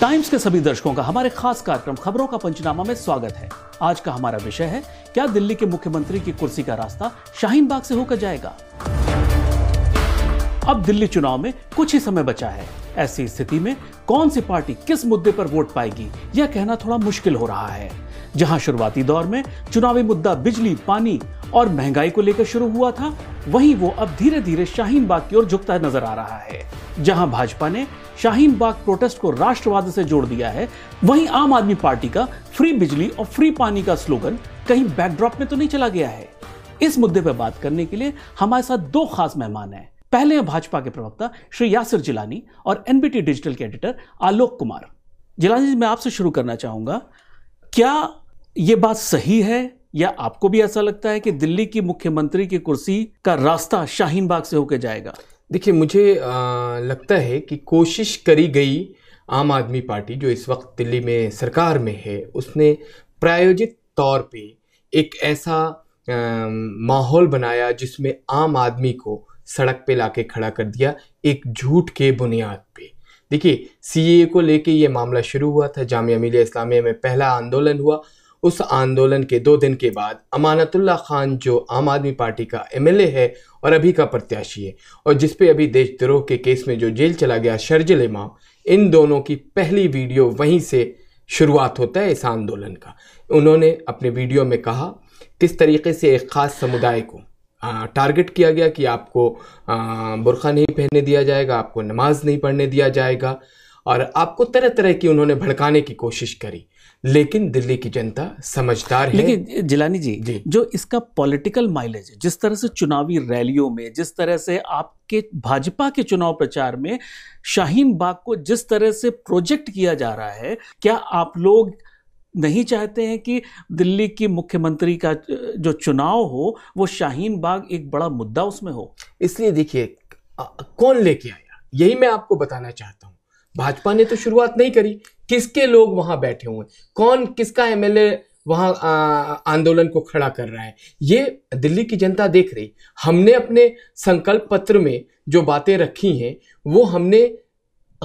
Times के सभी दर्शकों का हमारे खास कार्यक्रम खबरों का पंचनामा में स्वागत है आज का हमारा विषय है क्या दिल्ली के मुख्यमंत्री की कुर्सी का रास्ता शाहीन बाग से होकर जाएगा अब दिल्ली चुनाव में कुछ ही समय बचा है ऐसी स्थिति में कौन सी पार्टी किस मुद्दे पर वोट पाएगी यह कहना थोड़ा मुश्किल हो रहा है जहां शुरुआती दौर में चुनावी मुद्दा बिजली पानी और महंगाई को लेकर शुरू हुआ था वहीं वो अब धीरे धीरे शाहीन बाग की ओर झुकता नजर आ रहा है जहां भाजपा ने शाहीन बाग प्रोटेस्ट को राष्ट्रवाद से जोड़ दिया है वहीं आम आदमी पार्टी का फ्री बिजली और फ्री पानी का स्लोगन कहीं बैकड्रॉप में तो नहीं चला गया है इस मुद्दे पर बात करने के लिए हमारे साथ दो खास मेहमान हैं पहले हैं भाजपा के प्रवक्ता श्री यासिर जिलानी और एनबीटी डिजिटल के एडिटर आलोक कुमार जिलानी जी मैं आपसे शुरू करना चाहूंगा क्या ये बात सही है या आपको भी ऐसा लगता है कि दिल्ली की मुख्यमंत्री की कुर्सी का रास्ता शाहीन बाग से होकर जाएगा देखिए मुझे लगता है कि कोशिश करी गई आम आदमी पार्टी जो इस वक्त दिल्ली में सरकार में है उसने प्रायोजित तौर पे एक ऐसा माहौल बनाया जिसमें आम आदमी को सड़क पे लाके खड़ा कर दिया एक झूठ के बुनियाद पे देखिए सीए को लेके ये मामला शुरू हुआ था जामिया मिलिया इस्लामिया में पहला आंदोलन हुआ उस आंदोलन के दो दिन के बाद अमानतुल्ला खान जो आम आदमी पार्टी का एम है और अभी का प्रत्याशी है और जिसपे अभी देशद्रोह के केस में जो जेल चला गया शर्जिल इमाम इन दोनों की पहली वीडियो वहीं से शुरुआत होता है इस आंदोलन का उन्होंने अपने वीडियो में कहा किस तरीके से एक ख़ास समुदाय को टारगेट किया गया कि आपको बुरखा नहीं पहनने दिया जाएगा आपको नमाज नहीं पढ़ने दिया जाएगा और आपको तरह तरह की उन्होंने भड़काने की कोशिश करी लेकिन दिल्ली की जनता समझदार है लेकिन जिलानी जी, जी जो इसका पॉलिटिकल माइलेज जिस तरह से चुनावी रैलियों में जिस तरह से आपके भाजपा के चुनाव प्रचार में शाहीन बाग को जिस तरह से प्रोजेक्ट किया जा रहा है क्या आप लोग नहीं चाहते हैं कि दिल्ली की मुख्यमंत्री का जो चुनाव हो वो शाहीन बाग एक बड़ा मुद्दा उसमें हो इसलिए देखिए कौन लेके आया यही मैं आपको बताना चाहता हूँ भाजपा ने तो शुरुआत नहीं करी किसके लोग वहां बैठे हुए हैं कौन किसका एमएलए वहां आंदोलन को खड़ा कर रहा है ये दिल्ली की जनता देख रही हमने अपने संकल्प पत्र में जो बातें रखी हैं वो हमने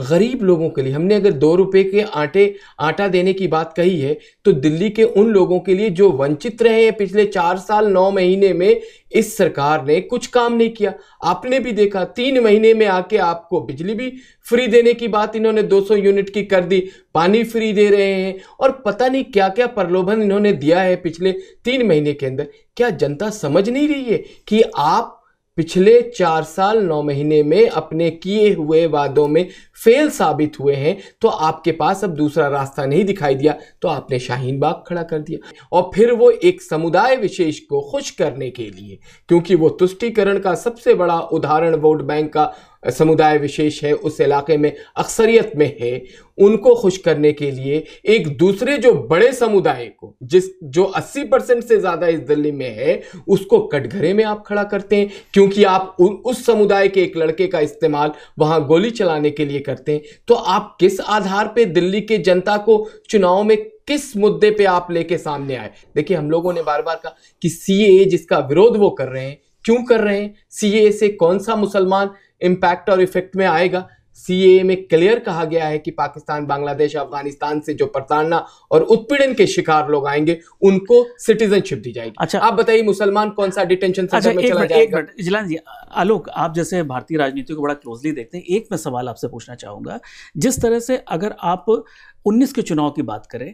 गरीब लोगों के लिए हमने अगर दो रुपए के आटे आटा देने की बात कही है तो दिल्ली के उन लोगों के लिए जो वंचित रहे हैं पिछले चार साल नौ महीने में इस सरकार ने कुछ काम नहीं किया आपने भी देखा तीन महीने में आके आपको बिजली भी फ्री देने की बात इन्होंने 200 यूनिट की कर दी पानी फ्री दे रहे हैं और पता नहीं क्या क्या प्रलोभन इन्होंने दिया है पिछले तीन महीने के अंदर क्या जनता समझ नहीं रही है कि आप पिछले चार साल नौ महीने में अपने किए हुए वादों में फेल साबित हुए हैं तो आपके पास अब दूसरा रास्ता नहीं दिखाई दिया तो आपने शाहीन बाग खड़ा कर दिया और फिर वो एक समुदाय विशेष को खुश करने के लिए क्योंकि वो तुष्टिकरण का सबसे बड़ा उदाहरण वोट बैंक का समुदाय विशेष है उस इलाके में अक्सरियत में है उनको खुश करने के लिए एक दूसरे जो बड़े समुदाय को जिस जो 80 परसेंट से ज़्यादा इस दिल्ली में है उसको कटघरे में आप खड़ा करते हैं क्योंकि आप उ, उस समुदाय के एक लड़के का इस्तेमाल वहां गोली चलाने के लिए करते हैं तो आप किस आधार पर दिल्ली के जनता को चुनाव में किस मुद्दे पे आप लेके सामने आए देखिए हम लोगों ने बार बार कहा कि सी जिसका विरोध वो कर रहे हैं क्यों कर रहे हैं सी से कौन सा मुसलमान इम्पैक्ट और इफेक्ट में आएगा सी में क्लियर कहा गया है कि पाकिस्तान बांग्लादेश अफगानिस्तान से जो प्रताड़ना और उत्पीड़न के शिकार लोग आएंगे उनको सिटीजनशिप दी जाएगी अच्छा आप बताइए मुसलमान कौन सा डिटेंशन सेंटर अच्छा, में चला जाएगा एक जी आलोक आप जैसे भारतीय राजनीति को बड़ा क्लोजली देखते हैं एक मैं सवाल आपसे पूछना चाहूंगा जिस तरह से अगर आप उन्नीस के चुनाव की बात करें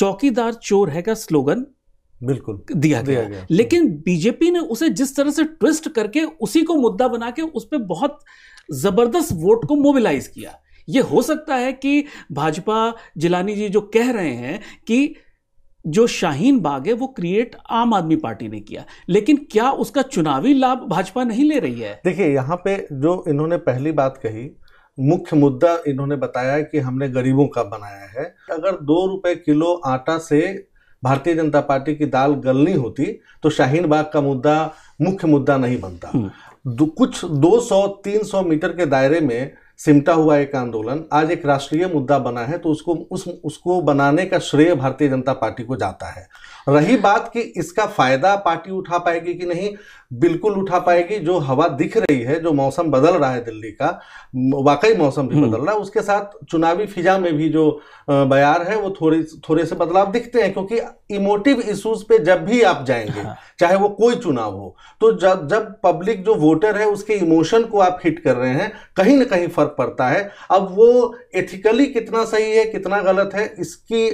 चौकीदार चोर है का स्लोगन बिल्कुल दिया गया, गया। लेकिन बीजेपी ने उसे जिस तरह से ट्विस्ट करके उसी को मुद्दा बना के उस पर बहुत जबरदस्त वोट को मोबिलाइज किया ये हो सकता है कि भाजपा जिलानी जी जो कह रहे हैं कि जो शाहीन बाग है वो क्रिएट आम आदमी पार्टी ने किया लेकिन क्या उसका चुनावी लाभ भाजपा नहीं ले रही है देखिए यहाँ पे जो इन्होंने पहली बात कही मुख्य मुद्दा इन्होंने बताया कि हमने गरीबों का बनाया है अगर दो रुपए किलो आटा से भारतीय जनता पार्टी की दाल गलनी होती तो शाहीन बाग का मुद्दा मुख्य मुद्दा नहीं बनता हम्म। दो, कुछ 200-300 मीटर के दायरे में सिमटा हुआ एक आंदोलन आज एक राष्ट्रीय मुद्दा बना है तो उसको उस उसको बनाने का श्रेय भारतीय जनता पार्टी को जाता है रही बात कि इसका फायदा पार्टी उठा पाएगी कि नहीं बिल्कुल उठा पाएगी जो हवा दिख रही है जो मौसम बदल रहा है दिल्ली का वाकई मौसम भी हम्म। बदल रहा है उसके साथ चुनावी फिजा में भी जो बयार है वो थोड़े थोड़े से बदलाव दिखते हैं क्योंकि इमोटिव इश्यूज पे जब भी आप जाएंगे हाँ। चाहे वो कोई चुनाव हो तो जब जब पब्लिक जो वोटर है उसके इमोशन को आप हिट कर रहे हैं कहीं ना कहीं फर्क पड़ता है अब वो एथिकली कितना सही है कितना गलत है इसकी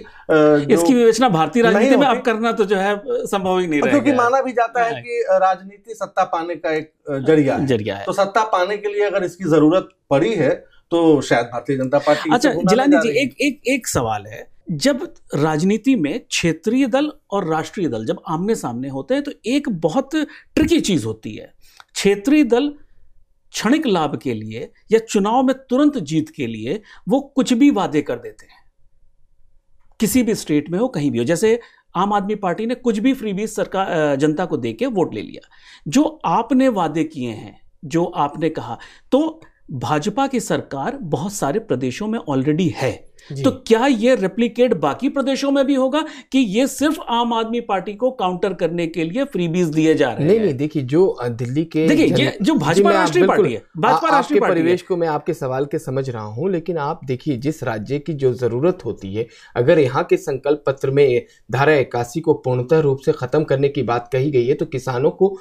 इसकी विवेचना भारतीय राजनीति में आप कर करना तो जो है संभव ही नहीं रहेगा क्योंकि माना भी जाता है कि राजनीति सत्ता पाने का एक जरिया है जरिया है तो सत्ता पाने के लिए अगर इसकी जरूरत पड़ी है तो शायद भारतीय जनता पार्टी अच्छा जिलानी जी एक एक एक सवाल है जब राजनीति में क्षेत्रीय दल और राष्ट्रीय दल जब आमने सामने होते हैं तो एक बहुत ट्रिकी चीज होती है क्षेत्रीय दल क्षणिक लाभ के लिए या चुनाव में तुरंत जीत के लिए वो कुछ भी वादे कर देते हैं किसी भी स्टेट में हो कहीं भी हो जैसे आम आदमी पार्टी ने कुछ भी फ्री फ्रीबीज सरकार जनता को दे के वोट ले लिया जो आपने वादे किए हैं जो आपने कहा तो भाजपा की सरकार बहुत सारे प्रदेशों में ऑलरेडी है तो क्या यह रेप्लीकेट बाकी प्रदेशों में भी होगा कि यह सिर्फ आम आदमी पार्टी को काउंटर करने के लिए फ्रीबीज दिए जा रहे हैं नहीं नहीं देखिए जो दिल्ली के देखिए ये जो भाजपा राष्ट्रीय पार्टी है भाजपा राष्ट्रीय परिवेश को मैं आपके सवाल के समझ रहा हूं लेकिन आप देखिए जिस राज्य की जो जरूरत होती है अगर यहाँ के संकल्प पत्र में धारा इक्यासी को पूर्णतः रूप से खत्म करने की बात कही गई है तो किसानों को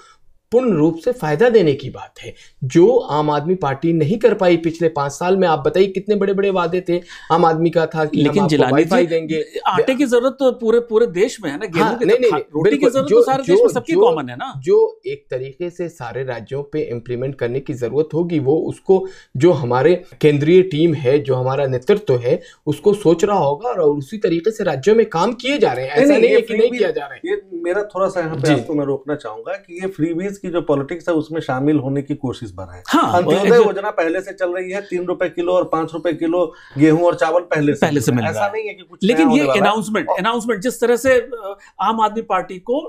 पूर्ण रूप से फायदा देने की बात है जो आम आदमी पार्टी नहीं कर पाई पिछले पांच साल में आप बताइए कितने बड़े बड़े वादे थे आम आदमी का था कि लेकिन जिलानी देंगे आटे की जरूरत तो पूरे पूरे देश में है ना हाँ, तो नहीं, नहीं, रोटी की जरूरत तो सारे देश में सबकी कॉमन है ना जो एक तरीके से सारे राज्यों पे इम्प्लीमेंट करने की जरूरत होगी वो उसको जो हमारे केंद्रीय टीम है जो हमारा नेतृत्व है उसको सोच रहा होगा और उसी तरीके से राज्यों में काम किए जा रहे हैं ऐसा नहीं है कि नहीं किया जा रहा है मेरा थोड़ा सा यहाँ पे आपको तो मैं रोकना चाहूंगा कि ये फ्रीबीज कांग्रेस की जो पॉलिटिक्स है उसमें शामिल होने की कोशिश बनाए हाँ, अंत्योदय योजना पहले से चल रही है तीन रुपए किलो और पांच रुपए किलो गेहूं और चावल पहले से पहले से मिल ऐसा नहीं है कि कुछ लेकिन ये अनाउंसमेंट अनाउंसमेंट जिस तरह से आम आदमी पार्टी को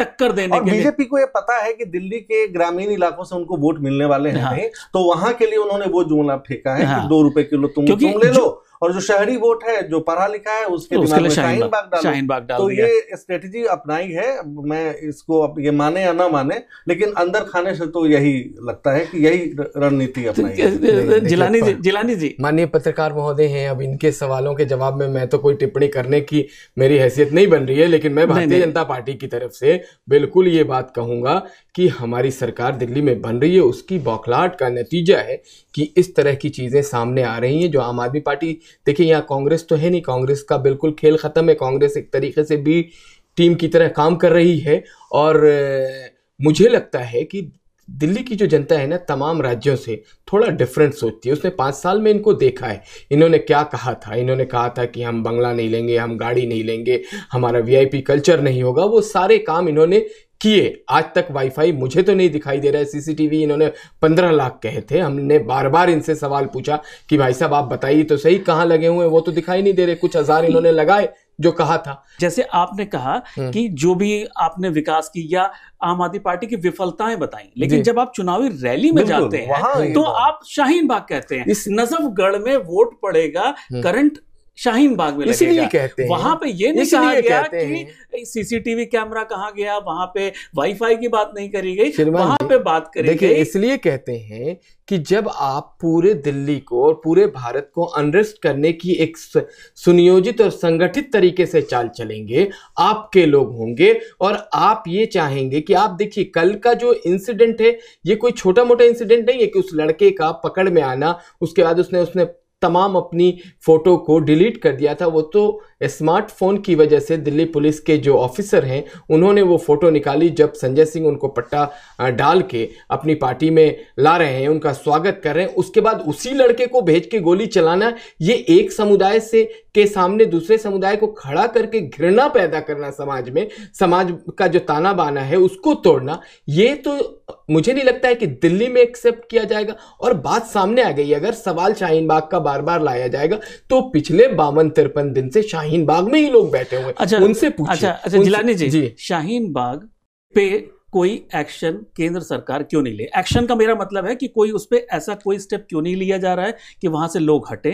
टक्कर देने और के बीजेपी को ये पता है कि दिल्ली के ग्रामीण इलाकों से उनको वोट मिलने वाले हैं हाँ। तो वहां के लिए उन्होंने वो जुमला फेंका है हाँ। कि दो रुपए किलो तुम तुम ले लो और जो शहरी वोट है जो पढ़ा लिखा है उसके तो दिमाग शाहीन बाग डाल बाग डाल तो ये स्ट्रेटजी अपनाई है मैं इसको ये माने या ना माने लेकिन अंदर खाने से तो यही लगता है कि यही रणनीति तो अपनाई जी जिलानी जी माननीय पत्रकार महोदय हैं अब इनके सवालों के जवाब में मैं तो कोई टिप्पणी करने की मेरी हैसियत नहीं बन रही है लेकिन मैं भारतीय जनता पार्टी की तरफ से बिल्कुल ये बात कहूंगा कि हमारी सरकार दिल्ली में बन रही है उसकी बौखलाहट का नतीजा है कि इस तरह की चीजें सामने आ रही हैं जो आम आदमी पार्टी देखिए यहाँ कांग्रेस तो है नहीं कांग्रेस का बिल्कुल खेल ख़त्म है कांग्रेस एक तरीके से भी टीम की तरह काम कर रही है और मुझे लगता है कि दिल्ली की जो जनता है ना तमाम राज्यों से थोड़ा डिफरेंट सोचती है उसने पाँच साल में इनको देखा है इन्होंने क्या कहा था इन्होंने कहा था कि हम बंगला नहीं लेंगे हम गाड़ी नहीं लेंगे हमारा वीआईपी कल्चर नहीं होगा वो सारे काम इन्होंने किए आज तक वाईफाई मुझे तो नहीं दिखाई दे रहा है सीसीटीवी इन्होंने पंद्रह लाख कहे थे हमने बार बार इनसे सवाल पूछा कि भाई साहब आप बताइए तो सही कहाँ लगे हुए हैं वो तो दिखाई नहीं दे रहे कुछ हजार इन्होंने लगाए जो कहा था जैसे आपने कहा हम्म। कि जो भी आपने विकास की या आम आदमी पार्टी की विफलताएं बताई लेकिन जब आप चुनावी रैली में जाते हैं तो आप शाहीन बाग कहते हैं इस नजफगढ़ में वोट पड़ेगा हम्म। करंट शाहीन बाग में इसीलिए कहते हैं वहां पे ये नहीं कहा गया कि सीसीटीवी कैमरा कहा गया वहां पे वाईफाई की बात नहीं करी गई वहां पे बात करी गई इसलिए कहते हैं कि जब आप पूरे दिल्ली को और पूरे भारत को अनरेस्ट करने की एक सुनियोजित और संगठित तरीके से चाल चलेंगे आपके लोग होंगे और आप ये चाहेंगे कि आप देखिए कल का जो इंसिडेंट है ये कोई छोटा मोटा इंसिडेंट नहीं है कि उस लड़के का पकड़ में आना उसके बाद उसने उसने तमाम अपनी फ़ोटो को डिलीट कर दिया था वो तो स्मार्टफोन की वजह से दिल्ली पुलिस के जो ऑफिसर हैं उन्होंने वो फ़ोटो निकाली जब संजय सिंह उनको पट्टा डाल के अपनी पार्टी में ला रहे हैं उनका स्वागत कर रहे हैं उसके बाद उसी लड़के को भेज के गोली चलाना ये एक समुदाय से के सामने दूसरे समुदाय को खड़ा करके घृणा पैदा करना समाज में समाज का जो ताना बाना है उसको तोड़ना ये तो मुझे नहीं लगता है कि दिल्ली में एक्सेप्ट किया जाएगा और बात सामने आ गई अगर सवाल शाहीन बाग का बार बार लाया जाएगा तो पिछले बावन तिरपन दिन से शाहीन बाग में ही लोग बैठे हुए अच्छा, उनसे पूछे अच्छा, अच्छा जिलानी जी, जी शाहीन बाग पे कोई एक्शन केंद्र सरकार क्यों नहीं ले एक्शन का मेरा मतलब है कि कोई उस पर ऐसा कोई स्टेप क्यों नहीं लिया जा रहा है कि वहां से लोग हटें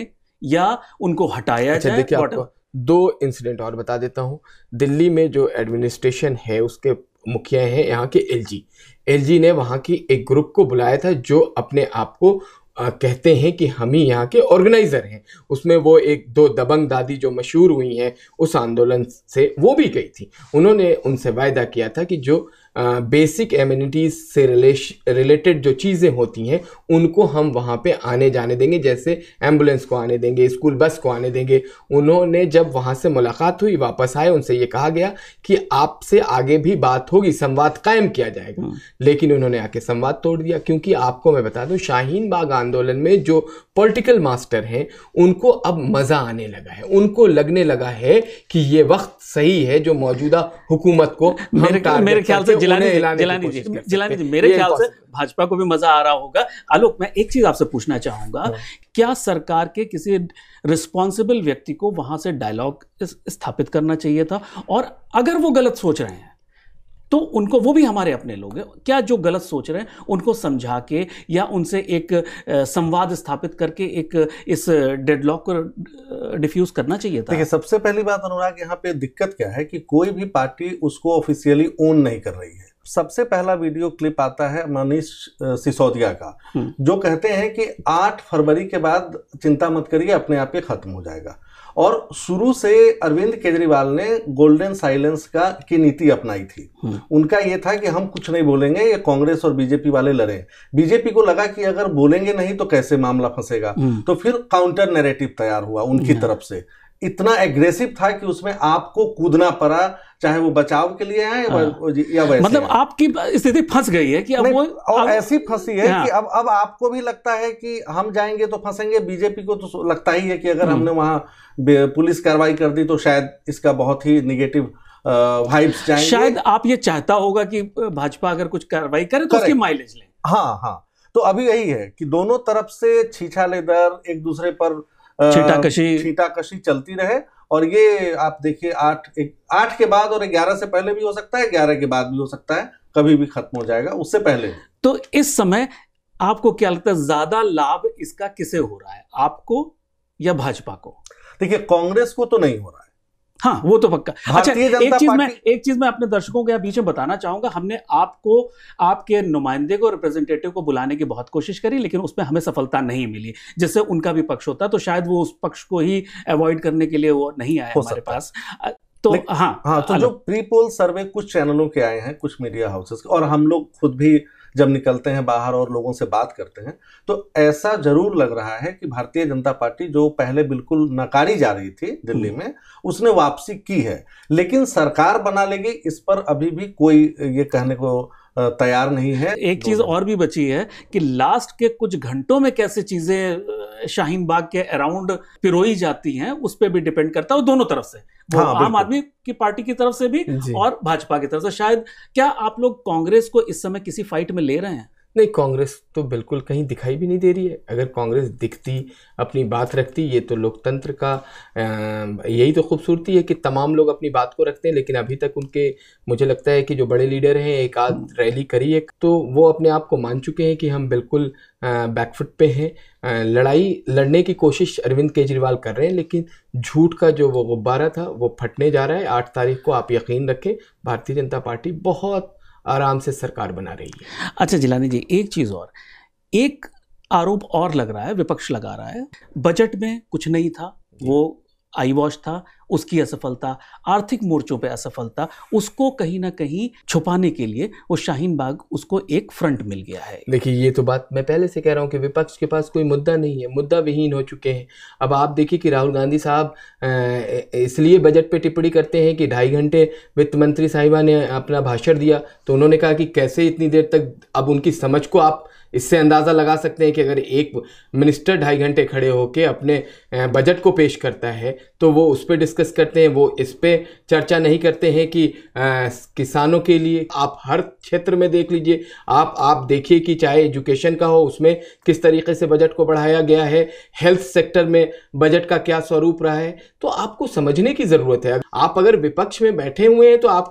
या उनको हटाया अच्छा, जाए आपको दो इंसिडेंट और बता देता हूँ दिल्ली में जो एडमिनिस्ट्रेशन है उसके मुखिया हैं यहाँ के एलजी एलजी ने वहाँ की एक ग्रुप को बुलाया था जो अपने आप को कहते हैं कि हम ही यहाँ के ऑर्गेनाइज़र हैं उसमें वो एक दो दबंग दादी जो मशहूर हुई हैं उस आंदोलन से वो भी गई थी उन्होंने उनसे वायदा किया था कि जो बेसिक एम्यूनिटीज़ से रिलेश रिलेटेड जो चीज़ें होती हैं उनको हम वहाँ पे आने जाने देंगे जैसे एम्बुलेंस को आने देंगे स्कूल बस को आने देंगे उन्होंने जब वहाँ से मुलाकात हुई वापस आए उनसे ये कहा गया कि आपसे आगे भी बात होगी संवाद कायम किया जाएगा हम्म। लेकिन उन्होंने आके संवाद तोड़ दिया क्योंकि आपको मैं बता दूँ शाहीन बाग आंदोलन में जो पॉलिटिकल मास्टर हैं उनको अब मज़ा आने लगा है उनको लगने लगा है कि ये वक्त सही है जो मौजूदा हुकूमत को मेरे ख्याल से जिलानी जी मेरे ख्याल से भाजपा को भी मजा आ रहा होगा आलोक मैं एक चीज आपसे पूछना चाहूंगा हाँ। क्या सरकार के किसी रिस्पॉन्सिबल व्यक्ति को वहां से डायलॉग स्थापित करना चाहिए था और अगर वो गलत सोच रहे हैं तो उनको वो भी हमारे अपने लोग हैं क्या जो गलत सोच रहे हैं उनको समझा के या उनसे एक संवाद स्थापित करके एक इस डेडलॉक को डिफ्यूज करना चाहिए था देखिए सबसे पहली बात अनुराग यहाँ पे दिक्कत क्या है कि कोई भी पार्टी उसको ऑफिशियली ओन नहीं कर रही है सबसे पहला वीडियो क्लिप आता है मनीष सिसोदिया का हम्म। जो कहते हैं कि 8 फरवरी के बाद चिंता मत करिए अपने आप ही खत्म हो जाएगा और शुरू से अरविंद केजरीवाल ने गोल्डन साइलेंस का की नीति अपनाई थी हम्म। उनका यह था कि हम कुछ नहीं बोलेंगे ये कांग्रेस और बीजेपी वाले लड़े बीजेपी को लगा कि अगर बोलेंगे नहीं तो कैसे मामला फंसेगा हम्म। तो फिर काउंटर नेरेटिव तैयार हुआ उनकी तरफ से इतना एग्रेसिव था कि उसमें आपको कूदना पड़ा चाहे वो बचाव के लिए आए हाँ। या वैसे मतलब आपकी स्थिति फंस गई है कि अब वो और अब, ऐसी फंसी है हाँ। कि अब अब आपको भी लगता है कि हम जाएंगे तो फंसेंगे बीजेपी को तो लगता ही है कि अगर हम्म। हमने वहां पुलिस कार्रवाई कर दी तो शायद इसका बहुत ही निगेटिव वाइब्स जाएंगे शायद आप ये चाहता होगा कि भाजपा अगर कुछ कार्रवाई करे तो उसकी माइलेज ले हाँ हाँ तो अभी यही है कि दोनों तरफ से छीछा लेदर एक दूसरे पर छीटाकशी छीटाकशी चलती रहे और ये आप देखिए आठ आठ के बाद और ग्यारह से पहले भी हो सकता है ग्यारह के बाद भी हो सकता है कभी भी खत्म हो जाएगा उससे पहले तो इस समय आपको क्या लगता है ज्यादा लाभ इसका किसे हो रहा है आपको या भाजपा को देखिए कांग्रेस को तो नहीं हो रहा है हाँ वो तो पक्का अच्छा एक चीज मैं एक चीज मैं अपने दर्शकों के बीच में बताना चाहूंगा हमने आपको आपके नुमाइंदे को रिप्रेजेंटेटिव को बुलाने की बहुत कोशिश करी लेकिन उसमें हमें सफलता नहीं मिली जिससे उनका भी पक्ष होता तो शायद वो उस पक्ष को ही अवॉइड करने के लिए वो नहीं आया हमारे पास तो हाँ हाँ तो जो प्री पोल सर्वे कुछ चैनलों के आए हैं कुछ मीडिया हाउसेस और हम लोग खुद भी जब निकलते हैं बाहर और लोगों से बात करते हैं तो ऐसा जरूर लग रहा है कि भारतीय जनता पार्टी जो पहले बिल्कुल नकारी जा रही थी दिल्ली हम्म। में उसने वापसी की है लेकिन सरकार बना लेगी इस पर अभी भी कोई ये कहने को तैयार नहीं है एक चीज और भी बची है कि लास्ट के कुछ घंटों में कैसे चीजें शाहीन बाग के अराउंड पिरोई जाती हैं उस पर भी डिपेंड करता है दोनों तरफ से हाँ, आम आदमी की पार्टी की तरफ से भी और भाजपा की तरफ से शायद क्या आप लोग कांग्रेस को इस समय किसी फाइट में ले रहे हैं नहीं कांग्रेस तो बिल्कुल कहीं दिखाई भी नहीं दे रही है अगर कांग्रेस दिखती अपनी बात रखती ये तो लोकतंत्र का यही तो खूबसूरती है कि तमाम लोग अपनी बात को रखते हैं लेकिन अभी तक उनके मुझे लगता है कि जो बड़े लीडर हैं एक आध रैली करी है तो वो अपने आप को मान चुके हैं कि हम बिल्कुल बैकफुट पे हैं लड़ाई लड़ने की कोशिश अरविंद केजरीवाल कर रहे हैं लेकिन झूठ का जो वो गुब्बारा था वो फटने जा रहा है आठ तारीख को आप यकीन रखें भारतीय जनता पार्टी बहुत आराम से सरकार बना रही है अच्छा जिलानी जी एक चीज़ और एक आरोप और लग रहा है विपक्ष लगा रहा है बजट में कुछ नहीं था वो आई वॉश था उसकी असफलता आर्थिक मोर्चों पे असफलता उसको कहीं ना कहीं छुपाने के लिए वो शाहीन बाग उसको एक फ्रंट मिल गया है देखिए ये तो बात मैं पहले से कह रहा हूँ कि विपक्ष के पास कोई मुद्दा नहीं है मुद्दा विहीन हो चुके हैं अब आप देखिए कि राहुल गांधी साहब इसलिए बजट पे टिप्पणी करते हैं कि ढाई घंटे वित्त मंत्री साहिबा ने अपना भाषण दिया तो उन्होंने कहा कि कैसे इतनी देर तक अब उनकी समझ को आप इससे अंदाज़ा लगा सकते हैं कि अगर एक मिनिस्टर ढाई घंटे खड़े होकर अपने बजट को पेश करता है तो वो उस पर डिस्कस करते हैं वो इस पर चर्चा नहीं करते हैं कि आ, किसानों के लिए आप हर क्षेत्र में देख लीजिए आप आप देखिए कि चाहे एजुकेशन का हो उसमें किस तरीके से बजट को बढ़ाया गया है हेल्थ सेक्टर में बजट का क्या स्वरूप रहा है तो आपको समझने की ज़रूरत है आप अगर विपक्ष में बैठे हुए हैं तो आप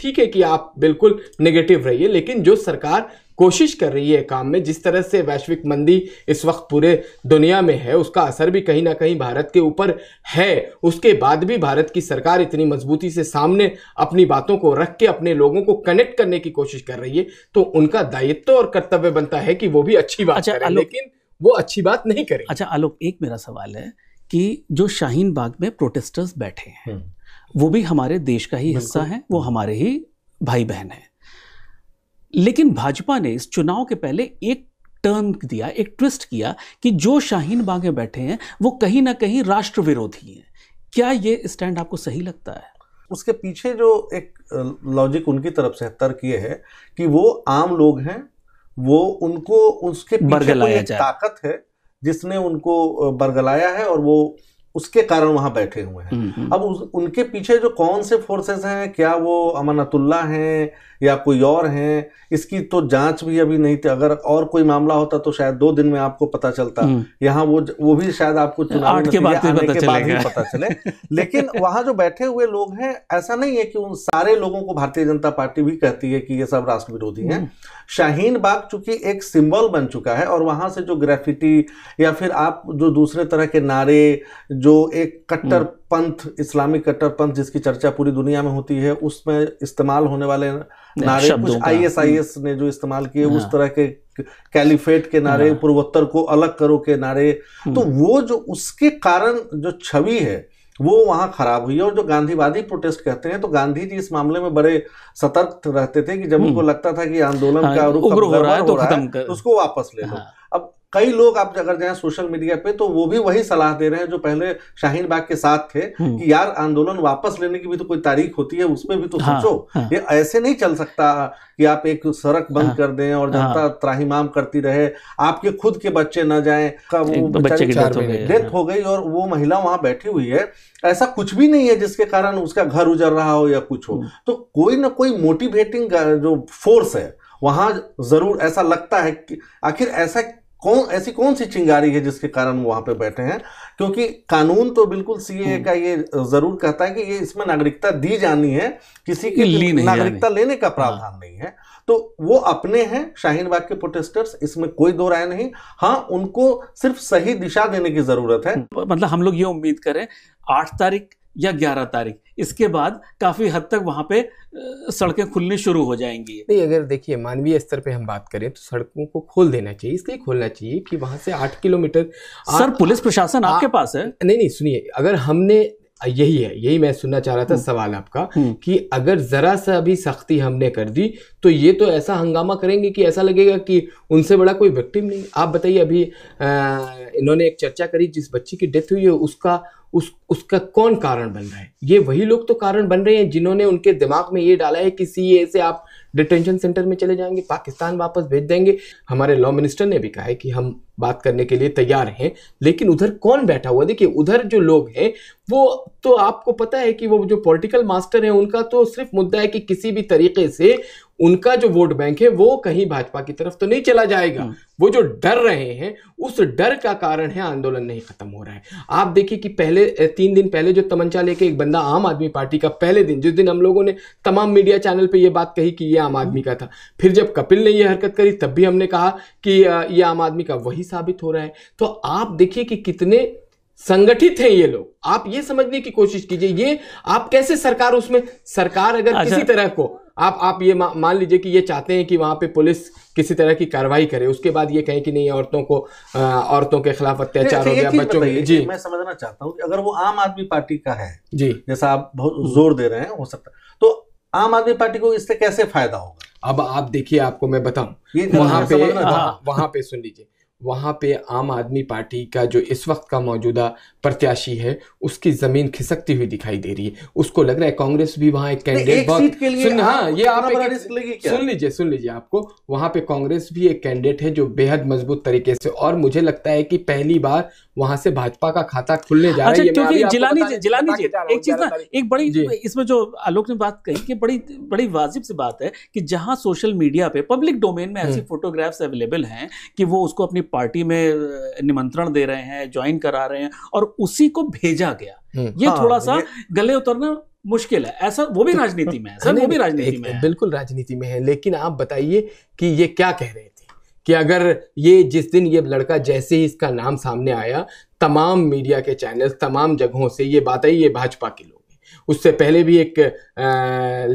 ठीक है कि आप बिल्कुल नेगेटिव रहिए लेकिन जो सरकार कोशिश कर रही है काम में जिस तरह से वैश्विक मंदी इस वक्त पूरे दुनिया में है उसका असर भी कहीं ना कहीं भारत के ऊपर है उसके बाद भी भारत की सरकार इतनी मजबूती से सामने अपनी बातों को रख के अपने लोगों को कनेक्ट करने की कोशिश कर रही है तो उनका दायित्व और कर्तव्य बनता है कि वो भी अच्छी बात अच्छा, करें लेकिन वो अच्छी बात नहीं करें अच्छा आलोक एक मेरा सवाल है कि जो शाहीन बाग में प्रोटेस्टर्स बैठे हैं हम्म। वो भी हमारे देश का ही हिस्सा है वो हमारे ही भाई बहन है लेकिन भाजपा ने इस चुनाव के पहले एक टर्न दिया एक ट्विस्ट किया कि जो शाहीन बागे बैठे हैं वो कहीं ना कहीं राष्ट्र विरोधी हैं क्या ये स्टैंड आपको सही लगता है उसके पीछे जो एक लॉजिक उनकी तरफ से तर्क ये है कि वो आम लोग हैं वो उनको उसके बरगलाया ताकत है जिसने उनको बरगलाया है और वो उसके कारण वहां बैठे हुए हैं हम्म, हम्म। अब उस, उनके पीछे जो कौन से फोर्सेस हैं क्या वो अमानतुल्ला हैं या कोई और हैं इसकी तो जांच भी अभी नहीं थी अगर और कोई मामला होता तो शायद दो दिन में आपको पता चलता हम्म। यहाँ वो वो भी शायद आपको चुनाव के बाद पता पता चले लेकिन वहां जो बैठे हुए लोग हैं ऐसा नहीं है कि उन सारे लोगों को भारतीय जनता पार्टी भी कहती है कि ये सब राष्ट्र विरोधी है शाहीन बाग चूंकि एक सिंबल बन चुका है और वहां से जो ग्रेफिटी या फिर आप जो दूसरे तरह के नारे जो एक कट्टर पंथ इस्लामिक कट्टर पंथ जिसकी चर्चा पूरी दुनिया में होती है उसमें इस्तेमाल होने वाले नारे कुछ आई आई एस एस ने जो इस्तेमाल किए उस हाँ। तरह के कैलिफेट के नारे हाँ। पूर्वोत्तर को अलग करो के नारे हम्म। तो वो जो उसके कारण जो छवि है वो वहाँ खराब हुई है और जो गांधीवादी प्रोटेस्ट कहते हैं तो गांधी जी इस मामले में बड़े सतर्क रहते थे कि जब हम्म। उनको लगता था कि आंदोलन हाँ, का रुख हो रहा है तो, तो उसको वापस ले लो अब कई लोग आप अगर जाए सोशल मीडिया पे तो वो भी वही सलाह दे रहे हैं जो पहले शाहीन बाग के साथ थे हम्म। कि यार आंदोलन वापस लेने की भी तो कोई तारीख होती है उसमें भी तो हाँ, सोचो हाँ, ये ऐसे नहीं चल सकता कि आप एक सड़क बंद हाँ, कर दें और हाँ। जनता हाँ, त्राहिमाम करती रहे आपके खुद के बच्चे न जाए डेथ हाँ। हो गई और वो महिला वहां बैठी हुई है ऐसा कुछ भी नहीं है जिसके कारण उसका घर उजर रहा हो या कुछ हो हम्म। तो कोई ना कोई मोटिवेटिंग जो फोर्स है वहां जरूर ऐसा लगता है कि आखिर ऐसा कौन ऐसी कौन सी चिंगारी है जिसके कारण वहां पे बैठे हैं क्योंकि कानून तो बिल्कुल सीए हम्म। का ये जरूर कहता है कि ये इसमें नागरिकता दी जानी है किसी की ली नागरिकता लेने का हाँ। प्रावधान नहीं है तो वो अपने हैं शाहीनबाग के प्रोटेस्टर्स इसमें कोई दो राय नहीं हाँ उनको सिर्फ सही दिशा देने की जरूरत है मतलब हम लोग ये उम्मीद करें आठ तारीख या ग्यारह तारीख इसके बाद काफ़ी हद तक वहां पे सड़कें खुलनी शुरू हो जाएंगी नहीं अगर देखिए मानवीय स्तर पे हम बात करें तो सड़कों को खोल देना चाहिए इसलिए खोलना चाहिए कि वहां से आठ किलोमीटर सर पुलिस प्रशासन आ, आपके पास है नहीं नहीं सुनिए अगर हमने यही है यही मैं सुनना चाह रहा था हम्म। सवाल आपका हम्म। कि अगर जरा सा भी सख्ती हमने कर दी तो ये तो ऐसा हंगामा करेंगे कि ऐसा लगेगा कि उनसे बड़ा कोई विक्टिम नहीं आप बताइए अभी आ, इन्होंने एक चर्चा करी जिस बच्ची की डेथ हुई है उसका उस उसका कौन कारण बन रहा है ये वही लोग तो कारण बन रहे हैं जिन्होंने उनके दिमाग में ये डाला है कि सी से आप डिटेंशन सेंटर में चले जाएंगे पाकिस्तान वापस भेज देंगे हमारे लॉ मिनिस्टर ने भी कहा है कि हम बात करने के लिए तैयार हैं लेकिन उधर कौन बैठा हुआ देखिए उधर जो लोग हैं वो तो आपको पता है कि वो जो पॉलिटिकल मास्टर हैं उनका तो सिर्फ मुद्दा है कि किसी भी तरीके से उनका जो वोट बैंक है वो कहीं भाजपा की तरफ तो नहीं चला जाएगा हम्म। वो जो डर रहे हैं उस डर का कारण है आंदोलन नहीं खत्म हो रहा है आप देखिए कि पहले तीन दिन पहले जो तमंचा लेके एक बंदा आम आदमी पार्टी का पहले दिन जिस दिन हम लोगों ने तमाम मीडिया चैनल पे ये बात कही कि ये आम आदमी का था फिर जब कपिल ने ये हरकत करी तब भी हमने कहा कि ये आम आदमी का वही साबित हो रहा है तो आप देखिए कि कितने संगठित हैं ये लोग आप ये समझने की कोशिश कीजिए ये आप कैसे सरकार उसमें सरकार अगर अच्छा। किसी तरह को आप आप ये मान लीजिए कि ये चाहते हैं कि वहाँ पे पुलिस किसी तरह की कार्रवाई करे उसके बाद ये कहें कि नहीं औरतों को आ, औरतों के खिलाफ अत्याचार हो गया बच्चों के जी मैं समझना चाहता हूँ अगर वो आम आदमी पार्टी का है जी जैसा आप बहुत जोर दे रहे हैं हो सकता तो आम आदमी पार्टी को इससे कैसे फायदा होगा अब आप देखिए आपको मैं बताऊं वहां पे हाँ, वहां पे सुन लीजिए वहाँ पे आम आदमी पार्टी का जो इस वक्त का मौजूदा प्रत्याशी है उसकी जमीन खिसकती हुई दिखाई दे रही है उसको लग रहा है कांग्रेस भी वहां एक कैंडिडेट बहुत सुन हाँ ये आप सुन लीजिए सुन लीजिए आपको वहां पे कांग्रेस भी एक कैंडिडेट है जो बेहद मजबूत तरीके से और मुझे लगता है कि पहली बार वहां से भाजपा का खाता खुलने जा रहा है अच्छा, क्योंकि जिलानी जिलानी एक चीज ना एक बड़ी इसमें जो आलोक ने बात कही कि बड़ी बड़ी वाजिब सी बात है कि जहां सोशल मीडिया पे पब्लिक डोमेन में ऐसी हम्म। फोटोग्राफ्स अवेलेबल हैं कि वो उसको अपनी पार्टी में निमंत्रण दे रहे हैं ज्वाइन करा रहे हैं और उसी को भेजा गया हम्म। ये हाँ, थोड़ा सा ये... गले उतरना मुश्किल है ऐसा वो भी राजनीति में है सर वो भी राजनीति में है बिल्कुल राजनीति में है लेकिन आप बताइए कि ये क्या कह रहे थे कि अगर ये जिस दिन ये लड़का जैसे ही इसका नाम सामने आया तमाम मीडिया के चैनल तमाम जगहों से ये बात आई ये भाजपा के लोग उससे पहले भी एक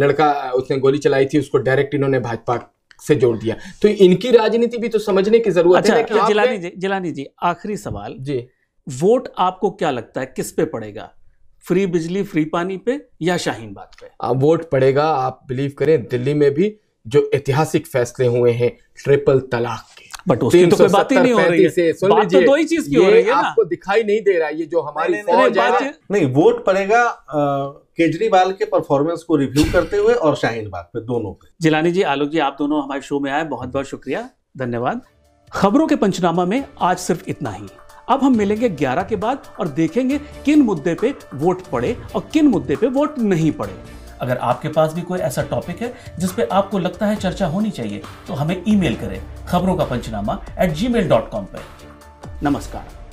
लड़का उसने गोली चलाई थी उसको डायरेक्ट इन्होंने भाजपा से जोड़ दिया तो इनकी राजनीति भी तो समझने की जरूरत अच्छा, है कि तो जिलानी जी जिलानी जी आखिरी सवाल जी वोट आपको क्या लगता है किस पे पड़ेगा फ्री बिजली फ्री पानी पे या शाहीन बाग पे आप वोट पड़ेगा आप बिलीव करें दिल्ली में भी जो ऐतिहासिक फैसले हुए हैं ट्रिपल तलाक के बट उसकी तो कोई बात ही नहीं हो रही है बात तो दो ही चीज की हो रही है ना आपको दिखाई नहीं दे रहा ये जो हमारी फौज है नहीं वोट पड़ेगा केजरीवाल के परफॉर्मेंस को रिव्यू करते हुए और शाहीन बाग पे दोनों पे जिलानी जी आलोक जी आप दोनों हमारे शो में आए बहुत बहुत शुक्रिया धन्यवाद खबरों के पंचनामा में आज सिर्फ इतना ही अब हम मिलेंगे 11 के बाद और देखेंगे किन मुद्दे पे वोट पड़े और किन मुद्दे पे वोट नहीं पड़े अगर आपके पास भी कोई ऐसा टॉपिक है जिसपे आपको लगता है चर्चा होनी चाहिए तो हमें ईमेल करें खबरों का पंचनामा at Gmail dot com पर नमस्कार